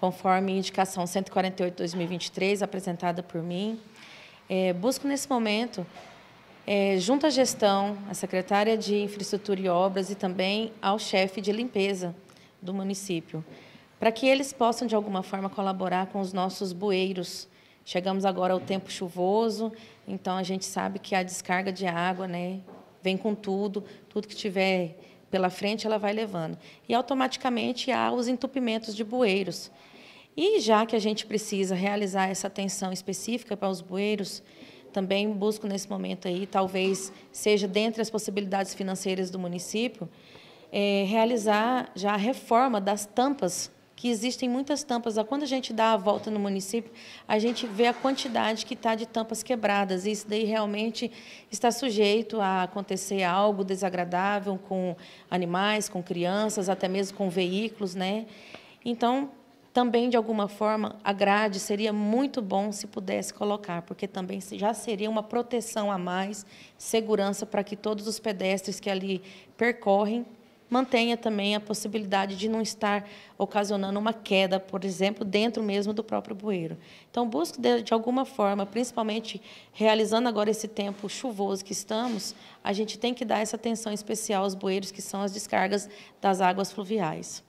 conforme indicação 148-2023, apresentada por mim. É, busco, nesse momento, é, junto à gestão, à secretária de Infraestrutura e Obras e também ao chefe de limpeza do município, para que eles possam, de alguma forma, colaborar com os nossos bueiros. Chegamos agora ao tempo chuvoso, então a gente sabe que a descarga de água né, vem com tudo, tudo que tiver pela frente, ela vai levando. E automaticamente há os entupimentos de bueiros. E já que a gente precisa realizar essa atenção específica para os bueiros, também busco nesse momento aí, talvez seja dentre as possibilidades financeiras do município, é, realizar já a reforma das tampas que existem muitas tampas. Quando a gente dá a volta no município, a gente vê a quantidade que está de tampas quebradas. E isso daí realmente está sujeito a acontecer algo desagradável com animais, com crianças, até mesmo com veículos, né? Então, também de alguma forma a grade seria muito bom se pudesse colocar, porque também já seria uma proteção a mais, segurança para que todos os pedestres que ali percorrem mantenha também a possibilidade de não estar ocasionando uma queda, por exemplo, dentro mesmo do próprio bueiro. Então, busque de, de alguma forma, principalmente realizando agora esse tempo chuvoso que estamos, a gente tem que dar essa atenção especial aos bueiros, que são as descargas das águas fluviais.